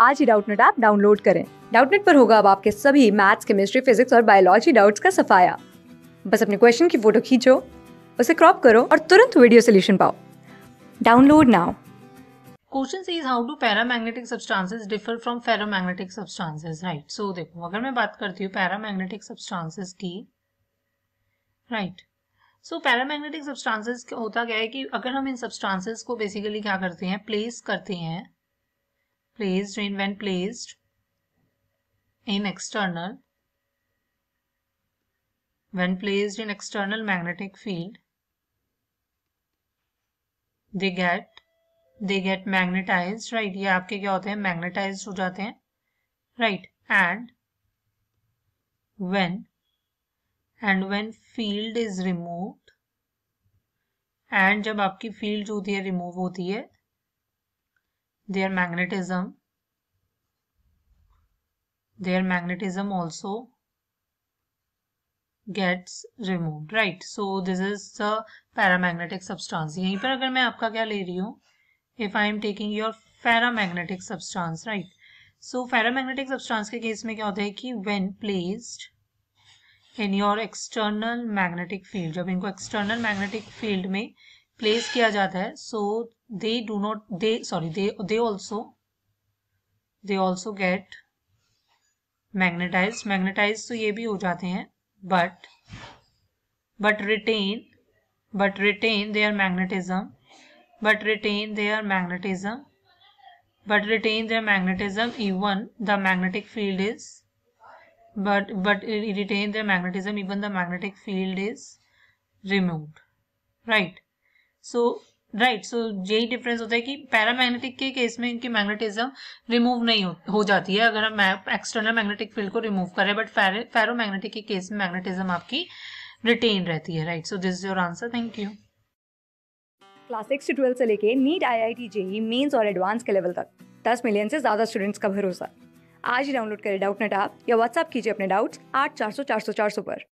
आज ही Doubtnut app download करें डाउटनेट पर होगा अब आपके सभी मैथ्स केमिस्ट्री फिजिक्स और बायोलॉजी डाउट्स का सफाया बस अपने क्वेश्चन की फोटो खींचो उसे क्रॉप करो और तुरंत वीडियो सोल्यूशन पाओ download now question is how do paramagnetic substances differ from ferromagnetic substances right so देखो अगर मैं बात करती हूँ पैरामैग्नेटिक सब्सटेंसेस की right right. So paramagnetic substances होता क्या है कि अगर हम इन सब्सटेंसेस को बेसिकली क्या करते हैं प्लेस करते हैं placed in when placed in external when placed in external magnetic field they get they get magnetize right ये आपके क्या होते हैं मैग्नेटाइज हो जाते हैं right and when and when field is removed and जब आपकी फील्ड जो होती है रिमूव होती है their magnetism their magnetism also gets removed right so this is the paramagnetic substance yahi par agar main aapka kya le rahi hu if I am taking your ferromagnetic substance right so ferromagnetic substance ke case mein kya hota hai ki when placed in your external magnetic field jab inko external magnetic field mein place kiya jata hai so they do not they sorry they they also they also get magnetized magnetized so ye bhi ho jate hain but but retain but retain their magnetism but retain their magnetism but retain their magnetism even the magnetic field is but but it retain their magnetism even the magnetic field is removed right so right so यही difference होता है कि paramagnetic के case में इनकी magnetism remove नहीं हो, हो जाती है अगर हम एक्सटर्नल मैग्नेटिक फील्ड को रिमूव करें बट मैग्नेटिक के केस में मैग्नेटिज्म आपकी रिटेन रहती है right so this is your answer thank you class six से ट्वेल्थ से लेके NEET I I T JEE Mains और एडवांस के लेवल तक दस मिलियन से ज़्यादा स्टूडेंट्स का भरोसा आज ही डाउनलोड करें डाउट नेट आप या व्हाट्सअप कीजिए अपने डाउट्स आठ चार सौ चार सौ चार सौ पर